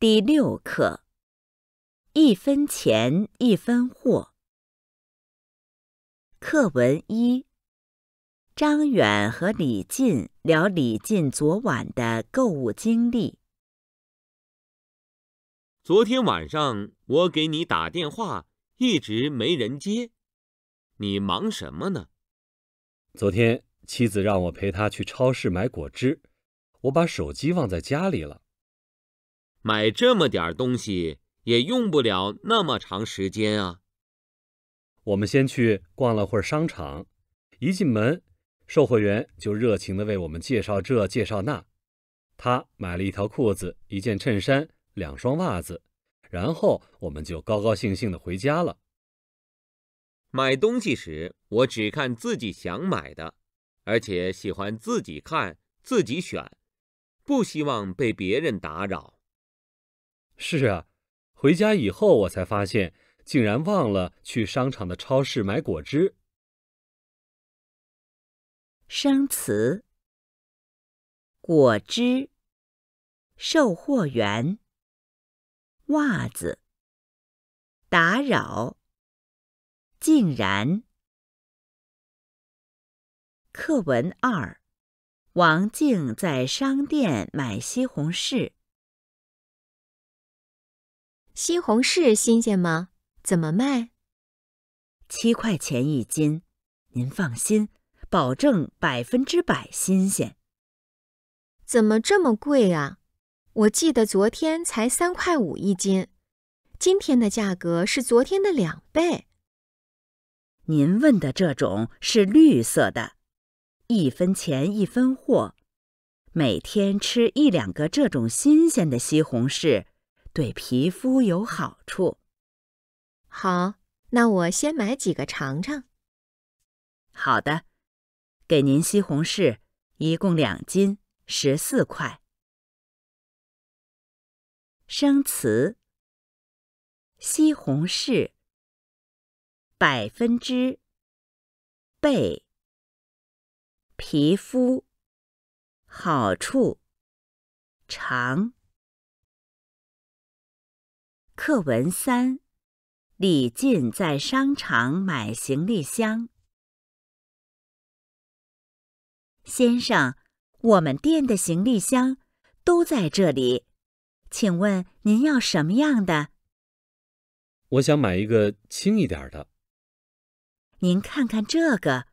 第六课：一分钱一分货。课文一：张远和李进聊李进昨晚的购物经历。昨天晚上我给你打电话，一直没人接，你忙什么呢？昨天妻子让我陪她去超市买果汁，我把手机忘在家里了。买这么点东西也用不了那么长时间啊！我们先去逛了会商场，一进门，售货员就热情地为我们介绍这介绍那。他买了一条裤子、一件衬衫、两双袜子，然后我们就高高兴兴地回家了。买东西时，我只看自己想买的，而且喜欢自己看、自己选，不希望被别人打扰。是啊，回家以后我才发现，竟然忘了去商场的超市买果汁。生词：果汁、售货员、袜子、打扰、竟然。课文二：王静在商店买西红柿。西红柿新鲜吗？怎么卖？七块钱一斤。您放心，保证百分之百新鲜。怎么这么贵啊？我记得昨天才三块五一斤，今天的价格是昨天的两倍。您问的这种是绿色的，一分钱一分货。每天吃一两个这种新鲜的西红柿。对皮肤有好处。好，那我先买几个尝尝。好的，给您西红柿，一共两斤，十四块。生词：西红柿、百分之、被、皮肤、好处、长。课文三，李进在商场买行李箱。先生，我们店的行李箱都在这里，请问您要什么样的？我想买一个轻一点的。您看看这个，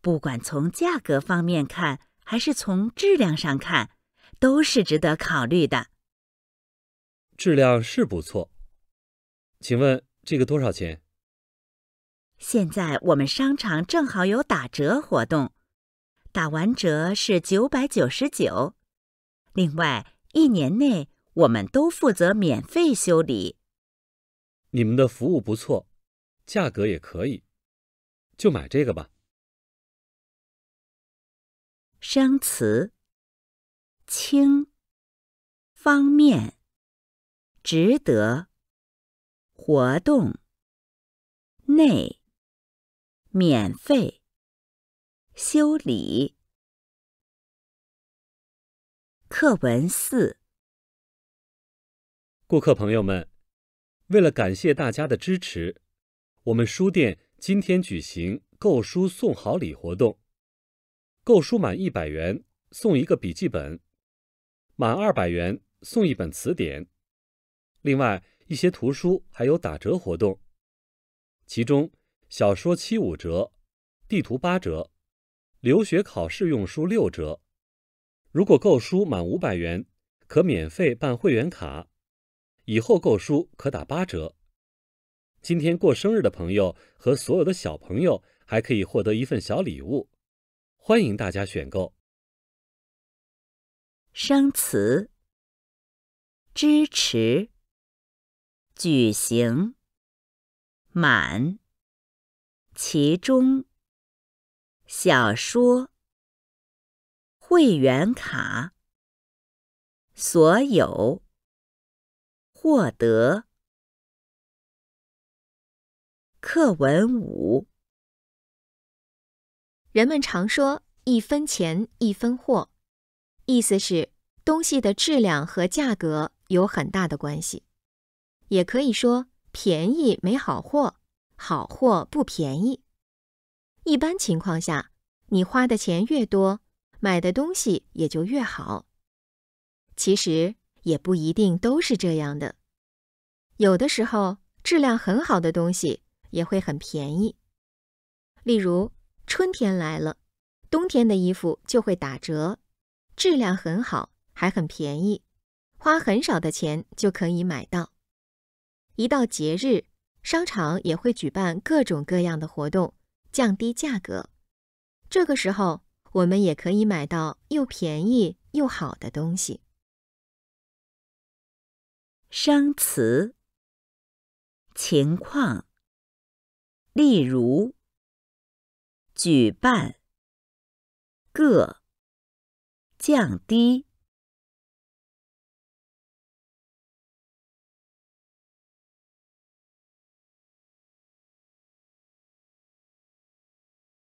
不管从价格方面看，还是从质量上看，都是值得考虑的。质量是不错。请问这个多少钱？现在我们商场正好有打折活动，打完折是九百九十九。另外，一年内我们都负责免费修理。你们的服务不错，价格也可以，就买这个吧。生词：轻、方便、值得。活动内免费修理。课文四，顾客朋友们，为了感谢大家的支持，我们书店今天举行购书送好礼活动：购书满一百元送一个笔记本，满二百元送一本词典。另外，一些图书还有打折活动，其中小说七五折，地图八折，留学考试用书六折。如果购书满五百元，可免费办会员卡，以后购书可打八折。今天过生日的朋友和所有的小朋友还可以获得一份小礼物，欢迎大家选购。生词支持。举行满其中小说会员卡所有获得课文五。人们常说“一分钱一分货”，意思是东西的质量和价格有很大的关系。也可以说便宜没好货，好货不便宜。一般情况下，你花的钱越多，买的东西也就越好。其实也不一定都是这样的，有的时候质量很好的东西也会很便宜。例如，春天来了，冬天的衣服就会打折，质量很好还很便宜，花很少的钱就可以买到。一到节日，商场也会举办各种各样的活动，降低价格。这个时候，我们也可以买到又便宜又好的东西。生词：情况，例如，举办，个、降低。